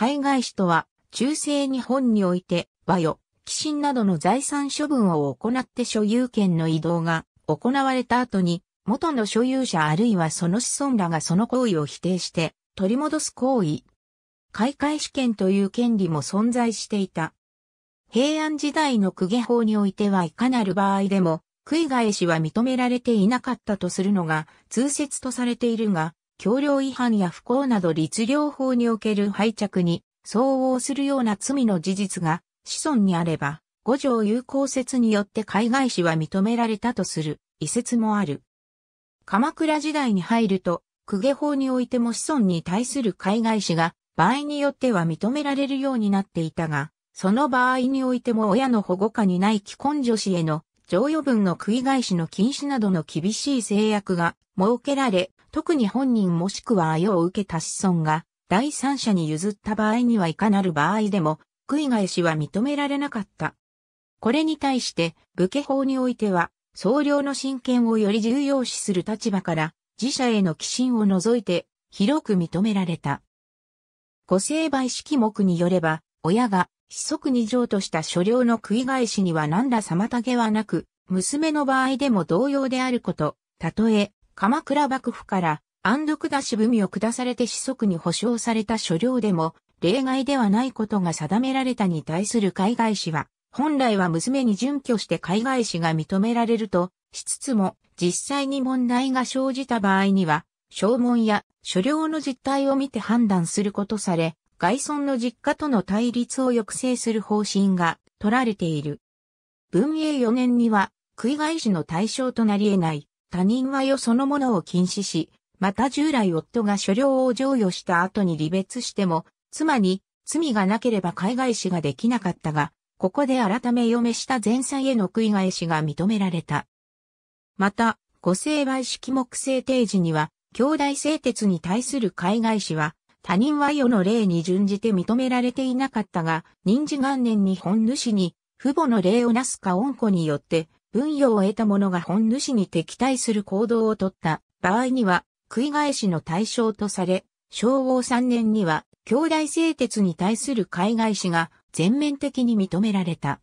海外史とは、中世日本において、和与、寄進などの財産処分を行って所有権の移動が行われた後に、元の所有者あるいはその子孫らがその行為を否定して取り戻す行為。開会試験という権利も存在していた。平安時代の公家法においてはいかなる場合でも、悔い返しは認められていなかったとするのが通説とされているが、強量違反や不幸など律令法における廃着に相応するような罪の事実が子孫にあれば、五条有効説によって海外史は認められたとする遺説もある。鎌倉時代に入ると、公家法においても子孫に対する海外史が場合によっては認められるようになっていたが、その場合においても親の保護下にない既婚女子への贈与分の食い返しの禁止などの厳しい制約が設けられ、特に本人もしくは愛を受けた子孫が第三者に譲った場合にはいかなる場合でも、悔い返しは認められなかった。これに対して、武家法においては、総領の親権をより重要視する立場から、自社への寄進を除いて、広く認められた。ご成敗式目によれば、親が、子息に譲渡した所領の食い返しには何ら妨げはなく、娘の場合でも同様であること、たとえ、鎌倉幕府から安徳田し文を下されて子息に保障された所領でも、例外ではないことが定められたに対する海外史は、本来は娘に準拠して海外史が認められるとしつつも、実際に問題が生じた場合には、証文や所領の実態を見て判断することされ、外村の実家との対立を抑制する方針が取られている。文永4年には、食い返しの対象となり得ない他人は世そのものを禁止し、また従来夫が所領を譲与した後に離別しても、妻に罪がなければ海外死ができなかったが、ここで改め嫁した前妻への食い返しが認められた。また、ご成敗式木制定時には、兄弟製鉄に対する海外死は、他人は世の例に準じて認められていなかったが、任事元年に本主に、父母の例をなすか恩子によって、分与を得た者が本主に敵対する行動をとった場合には、食い返しの対象とされ、昭和3年には、兄弟製鉄に対する海外史が全面的に認められた。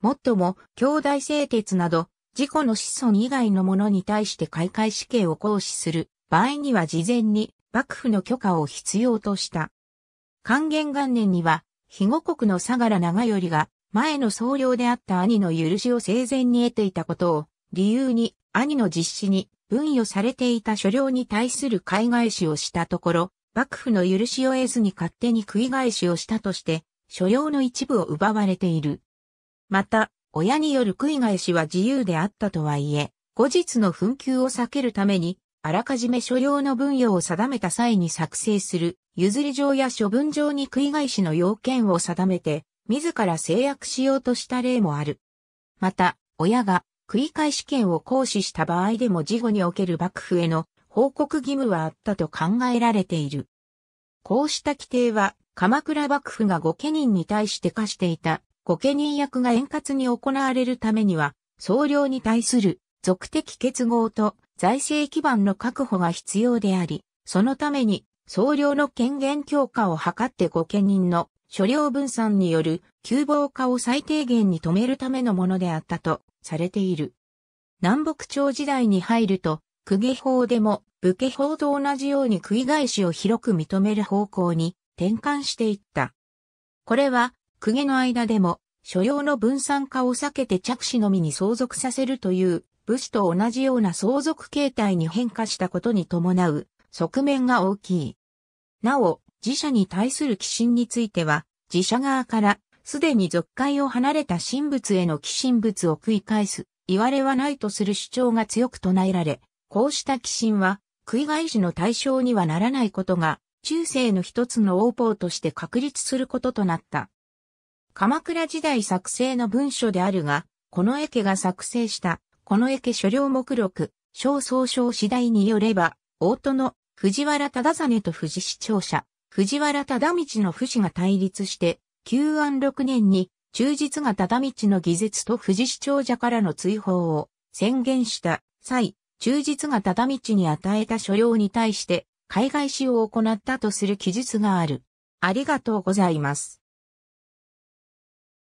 もっとも、兄弟製鉄など、自己の子孫以外の者に対して開会死刑を行使する場合には事前に幕府の許可を必要とした。還元元年には、肥後国の相良長頼が前の総領であった兄の許しを生前に得ていたことを、理由に兄の実施に分与されていた所領に対する買い返しをしたところ、幕府の許しを得ずに勝手に食い返しをしたとして、所領の一部を奪われている。また、親による食い返しは自由であったとはいえ、後日の紛糾を避けるために、あらかじめ所領の分与を定めた際に作成する、譲り状や処分状に食い返しの要件を定めて、自ら制約しようとした例もある。また、親が繰り返し権を行使した場合でも事後における幕府への報告義務はあったと考えられている。こうした規定は、鎌倉幕府が御家人に対して課していた御家人役が円滑に行われるためには、総量に対する属的結合と財政基盤の確保が必要であり、そのために総量の権限強化を図って御家人の所領分散による急防化を最低限に止めるためのものであったとされている。南北朝時代に入ると、区家法でも武家法と同じように杭返しを広く認める方向に転換していった。これは、区家の間でも、所領の分散化を避けて着手のみに相続させるという、武士と同じような相続形態に変化したことに伴う側面が大きい。なお、自社に対する寄進については、自社側から、すでに俗界を離れた神仏への寄進物を繰り返す、言われはないとする主張が強く唱えられ、こうした寄進は、食い返しの対象にはならないことが、中世の一つの王法として確立することとなった。鎌倉時代作成の文書であるが、この家が作成した、この家所領目録、小総称次第によれば、大戸の藤原忠実と藤市長者、藤原忠道の不死が対立して、旧安6年に忠実が忠道の義絶と富士市長者からの追放を宣言した際、忠実が忠道に与えた所領に対して、海外使を行ったとする記述がある。ありがとうございます。